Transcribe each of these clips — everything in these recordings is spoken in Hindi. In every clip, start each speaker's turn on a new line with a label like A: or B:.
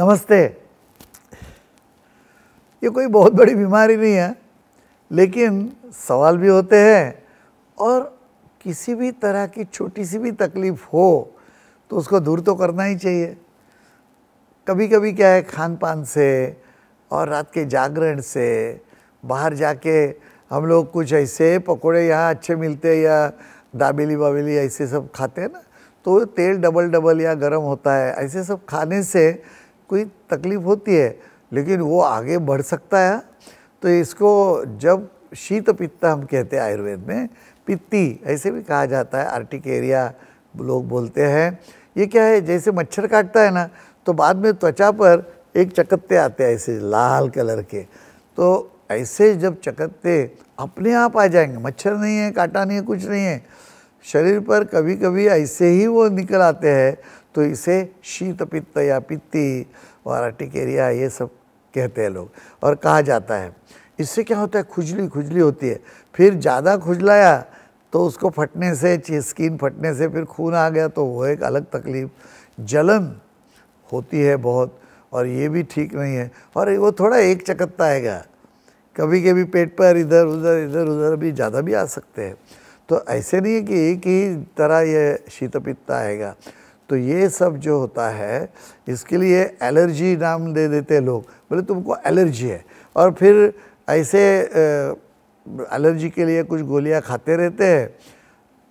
A: नमस्ते ये कोई बहुत बड़ी बीमारी नहीं है लेकिन सवाल भी होते हैं और किसी भी तरह की छोटी सी भी तकलीफ़ हो तो उसको दूर तो करना ही चाहिए कभी कभी क्या है खान पान से और रात के जागरण से बाहर जाके हम लोग कुछ ऐसे पकोड़े यहाँ अच्छे मिलते हैं या दाबेली वाबेली ऐसे सब खाते हैं ना तो तेल डबल डबल या गरम होता है ऐसे सब खाने से कोई तकलीफ होती है लेकिन वो आगे बढ़ सकता है तो इसको जब शीत पित्ता हम कहते हैं आयुर्वेद में पित्ती ऐसे भी कहा जाता है आर्टिकेरिया लोग बोलते हैं ये क्या है जैसे मच्छर काटता है ना तो बाद में त्वचा पर एक चकत्ते आते हैं ऐसे लाल कलर के तो ऐसे जब चकत्ते अपने आप आ जाएंगे मच्छर नहीं है काटा नहीं है कुछ नहीं है शरीर पर कभी कभी ऐसे ही वो निकल आते हैं तो इसे शीत पित्त या पित्ती और अटिकेरिया ये सब कहते हैं लोग और कहा जाता है इससे क्या होता है खुजली खुजली होती है फिर ज़्यादा खुजलाया तो उसको फटने से स्किन फटने से फिर खून आ गया तो वो एक अलग तकलीफ जलन होती है बहुत और ये भी ठीक नहीं है और वो थोड़ा एक चकत्ता आएगा कभी कभी पेट पर इधर उधर इधर उधर भी ज़्यादा भी आ सकते हैं तो ऐसे नहीं है कि एक ही तरह ये शीतपित्ता आएगा तो ये सब जो होता है इसके लिए एलर्जी नाम दे देते हैं लोग बोले तुमको एलर्जी है और फिर ऐसे एलर्जी के लिए कुछ गोलियां खाते रहते हैं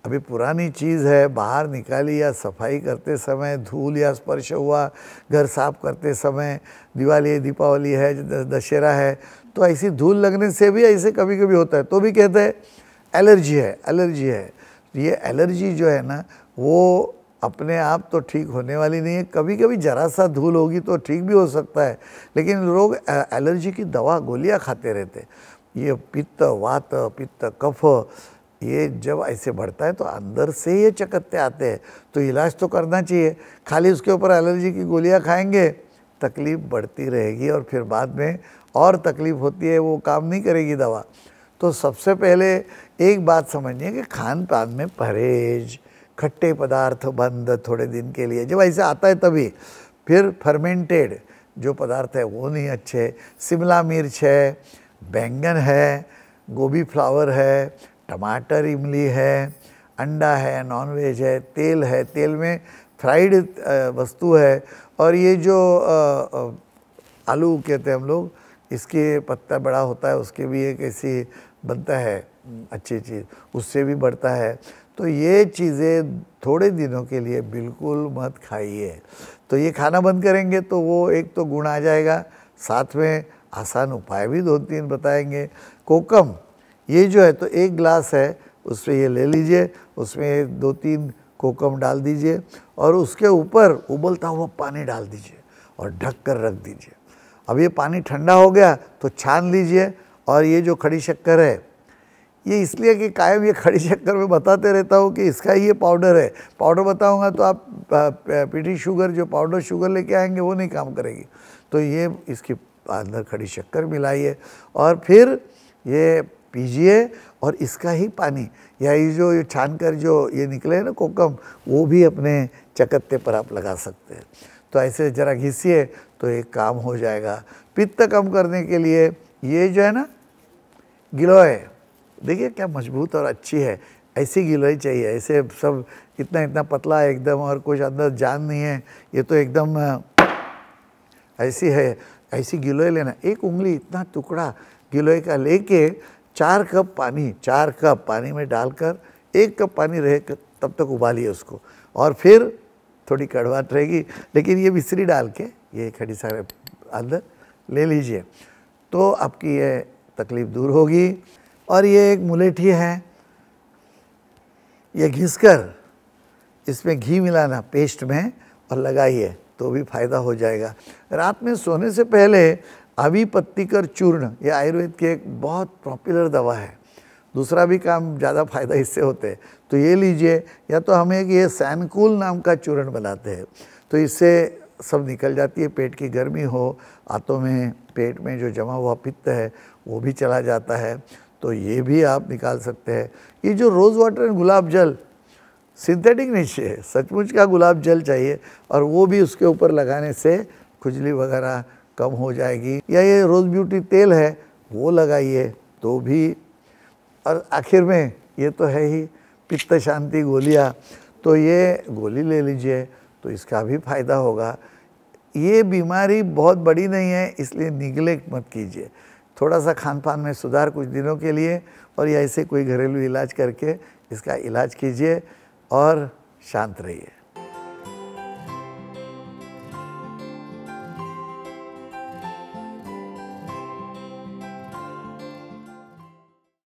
A: अभी पुरानी चीज़ है बाहर निकाली या सफाई करते समय धूल या स्पर्श हुआ घर साफ करते समय दिवाली दीपावली है दशहरा है तो ऐसी धूल लगने से भी ऐसे कभी कभी होता है तो भी कहते हैं एलर्जी है एलर्जी है ये एलर्जी जो है ना वो अपने आप तो ठीक होने वाली नहीं है कभी कभी जरा सा धूल होगी तो ठीक भी हो सकता है लेकिन लोग एलर्जी की दवा गोलियां खाते रहते ये पित्त वात पित्त कफ ये जब ऐसे बढ़ता है तो अंदर से ये चकत्ते आते हैं तो इलाज तो करना चाहिए खाली उसके ऊपर एलर्जी की गोलियां खाएंगे तकलीफ़ बढ़ती रहेगी और फिर बाद में और तकलीफ़ होती है वो काम नहीं करेगी दवा तो सबसे पहले एक बात समझिए कि खान पान में परहेज़ खट्टे पदार्थ बंद थोड़े दिन के लिए जब ऐसा आता है तभी फिर फर्मेंटेड जो पदार्थ है वो नहीं अच्छे शिमला मिर्च है बैंगन है गोभी फ्लावर है टमाटर इमली है अंडा है नॉनवेज है तेल है तेल में फ्राइड वस्तु है और ये जो आलू कहते हैं हम लोग इसके पत्ता बड़ा होता है उसके भी एक ऐसी बनता है अच्छी चीज़ उससे भी बढ़ता है तो ये चीज़ें थोड़े दिनों के लिए बिल्कुल मत खाइए तो ये खाना बंद करेंगे तो वो एक तो गुण आ जाएगा साथ में आसान उपाय भी दो तीन बताएंगे कोकम ये जो है तो एक ग्लास है उसमें ये ले लीजिए उसमें दो तीन कोकम डाल दीजिए और उसके ऊपर उबलता हुआ पानी डाल दीजिए और ढक कर रख दीजिए अब ये पानी ठंडा हो गया तो छान लीजिए और ये जो खड़ी शक्कर है ये इसलिए कि कायम ये खड़ी चक्कर में बताते रहता हूँ कि इसका ये पाउडर है पाउडर बताऊँगा तो आप पीटी शुगर जो पाउडर शुगर लेके आएंगे वो नहीं काम करेगी तो ये इसकी अंदर खड़ी शक्कर मिलाइए और फिर ये पीजिए और इसका ही पानी या ये जो ये छान कर जो ये निकले ना कोकम वो भी अपने चकत्ते पर आप लगा सकते हैं तो ऐसे ज़रा घिसिए तो एक काम हो जाएगा पित्त कम करने के लिए ये जो है ना गिलोय देखिए क्या मजबूत और अच्छी है ऐसी गिलोई चाहिए ऐसे सब इतना इतना पतला है एकदम और कुछ अंदर जान नहीं है ये तो एकदम ऐसी है ऐसी गिलोई लेना एक उंगली इतना टुकड़ा गिलोई का लेके चार कप पानी चार कप पानी में डालकर एक कप पानी रहे तब तक उबालिए उसको और फिर थोड़ी कड़वाट रहेगी लेकिन ये मिश्री डाल के ये खड़ी सारे अंदर ले लीजिए तो आपकी ये तकलीफ़ दूर होगी और ये एक मुलेठी है ये घिसकर इसमें घी मिलाना पेस्ट में और लगाइए तो भी फायदा हो जाएगा रात में सोने से पहले अभी पत्ती कर चूर्ण ये आयुर्वेद की एक बहुत पॉपुलर दवा है दूसरा भी काम ज़्यादा फायदा इससे होते हैं तो ये लीजिए या तो हमें ये सैनकूल नाम का चूर्ण बनाते हैं तो इससे सब निकल जाती है पेट की गर्मी हो आंतों में पेट में जो जमा हुआ पित्त है वो भी चला जाता है तो ये भी आप निकाल सकते हैं ये जो रोज़ वाटर एंड गुलाब जल सिंथेटिक नीचे है सचमुच का गुलाब जल चाहिए और वो भी उसके ऊपर लगाने से खुजली वगैरह कम हो जाएगी या ये रोज़ ब्यूटी तेल है वो लगाइए तो भी और आखिर में ये तो है ही पित्त शांति गोलियाँ तो ये गोली ले लीजिए तो इसका भी फ़ायदा होगा ये बीमारी बहुत बड़ी नहीं है इसलिए निगलेक्ट मत कीजिए थोड़ा सा खान पान में सुधार कुछ दिनों के लिए और या ऐसे कोई घरेलू इलाज करके इसका इलाज कीजिए और शांत रहिए